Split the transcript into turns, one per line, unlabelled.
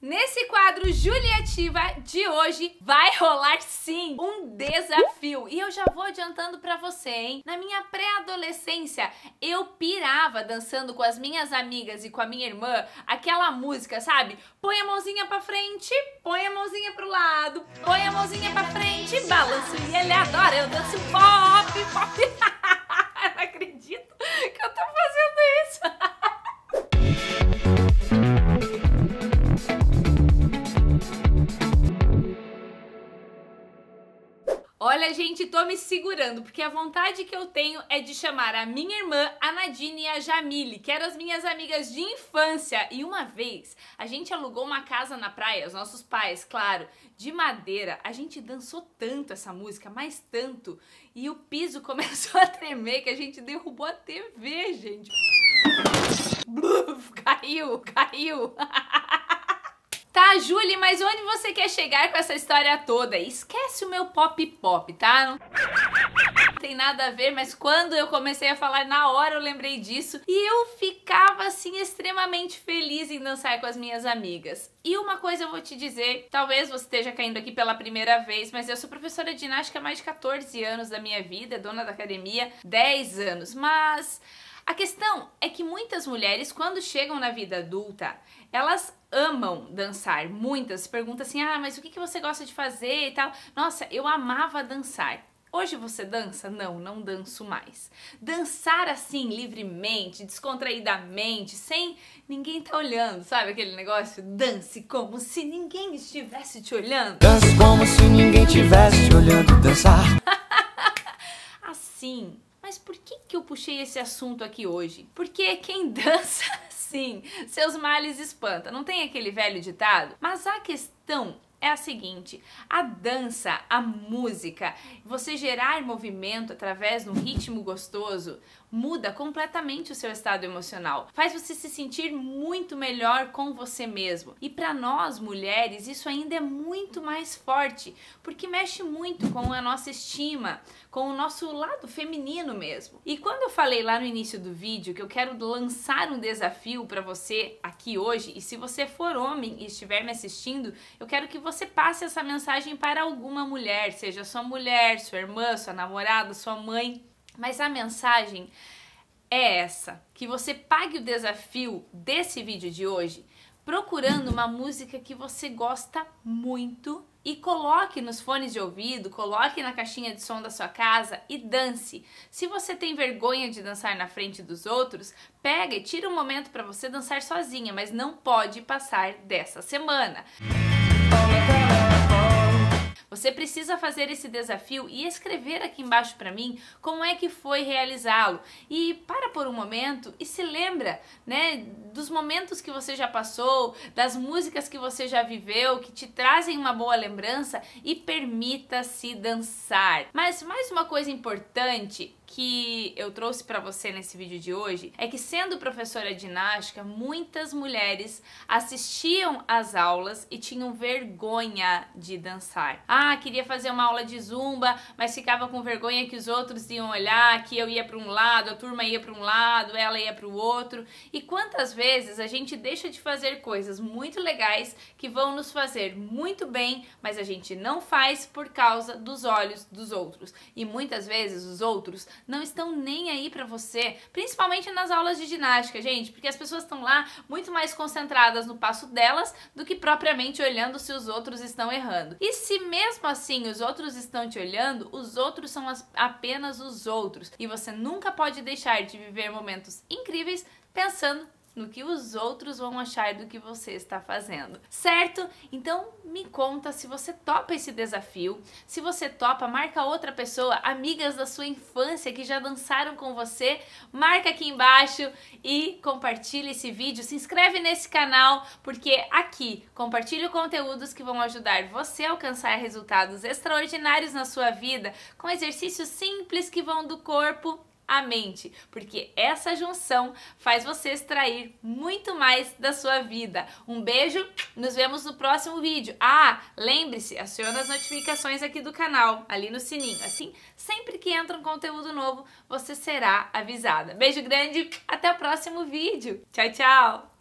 Nesse quadro Juliativa de hoje vai rolar sim um desafio. E eu já vou adiantando para você, hein? Na minha pré-adolescência, eu pirava dançando com as minhas amigas e com a minha irmã aquela música, sabe? Põe a mãozinha para frente, põe a mãozinha pro lado, põe a mãozinha para frente, balanço e ele adora, eu danço pop, pop. gente, tô me segurando, porque a vontade que eu tenho é de chamar a minha irmã, a Nadine e a Jamile, que eram as minhas amigas de infância. E uma vez, a gente alugou uma casa na praia, os nossos pais, claro, de madeira. A gente dançou tanto essa música, mas tanto, e o piso começou a tremer que a gente derrubou a TV, gente. Bluf, caiu, caiu. Tá, Julie, mas onde você quer chegar com essa história toda? Esquece o meu pop-pop, tá? Não tem nada a ver, mas quando eu comecei a falar na hora eu lembrei disso e eu ficava assim extremamente feliz em dançar com as minhas amigas. E uma coisa eu vou te dizer, talvez você esteja caindo aqui pela primeira vez, mas eu sou professora de ginástica há mais de 14 anos da minha vida, dona da academia, 10 anos, mas a questão é que muitas mulheres, quando chegam na vida adulta, elas amam dançar. Muitas perguntam assim: ah, mas o que você gosta de fazer e tal? Nossa, eu amava dançar. Hoje você dança? Não, não danço mais. Dançar assim, livremente, descontraídamente, sem ninguém tá olhando, sabe aquele negócio? Dance como se ninguém estivesse te olhando. Dance como se ninguém estivesse te olhando dançar. assim mas por que, que eu puxei esse assunto aqui hoje? Porque quem dança, sim, seus males espanta. Não tem aquele velho ditado? Mas a questão é a seguinte: a dança, a música, você gerar movimento através de um ritmo gostoso, muda completamente o seu estado emocional, faz você se sentir muito melhor com você mesmo. E para nós mulheres, isso ainda é muito mais forte, porque mexe muito com a nossa estima, com o nosso lado feminino mesmo. E quando eu falei lá no início do vídeo que eu quero lançar um desafio para você aqui hoje, e se você for homem e estiver me assistindo, eu quero que você passe essa mensagem para alguma mulher, seja sua mulher, sua irmã, sua namorada, sua mãe, mas a mensagem é essa: que você pague o desafio desse vídeo de hoje procurando uma música que você gosta muito e coloque nos fones de ouvido, coloque na caixinha de som da sua casa e dance. Se você tem vergonha de dançar na frente dos outros, pega e tira um momento para você dançar sozinha, mas não pode passar dessa semana. Música você precisa fazer esse desafio e escrever aqui embaixo para mim como é que foi realizá-lo. E para por um momento e se lembra, né, dos momentos que você já passou, das músicas que você já viveu, que te trazem uma boa lembrança e permita-se dançar. Mas mais uma coisa importante, que eu trouxe para você nesse vídeo de hoje é que sendo professora de ginástica, muitas mulheres assistiam às aulas e tinham vergonha de dançar. Ah, queria fazer uma aula de zumba, mas ficava com vergonha que os outros iam olhar, que eu ia para um lado, a turma ia para um lado, ela ia para o outro. E quantas vezes a gente deixa de fazer coisas muito legais que vão nos fazer muito bem, mas a gente não faz por causa dos olhos dos outros. E muitas vezes os outros não estão nem aí para você, principalmente nas aulas de ginástica, gente, porque as pessoas estão lá muito mais concentradas no passo delas do que propriamente olhando se os outros estão errando. E se mesmo assim os outros estão te olhando, os outros são as, apenas os outros e você nunca pode deixar de viver momentos incríveis pensando no que os outros vão achar do que você está fazendo, certo? Então me conta se você topa esse desafio, se você topa, marca outra pessoa, amigas da sua infância que já dançaram com você, marca aqui embaixo e compartilha esse vídeo, se inscreve nesse canal, porque aqui compartilho conteúdos que vão ajudar você a alcançar resultados extraordinários na sua vida com exercícios simples que vão do corpo a mente, porque essa junção faz você extrair muito mais da sua vida. Um beijo, nos vemos no próximo vídeo. Ah, lembre-se, aciona as notificações aqui do canal, ali no sininho. Assim, sempre que entra um conteúdo novo, você será avisada. Beijo grande, até o próximo vídeo. Tchau, tchau!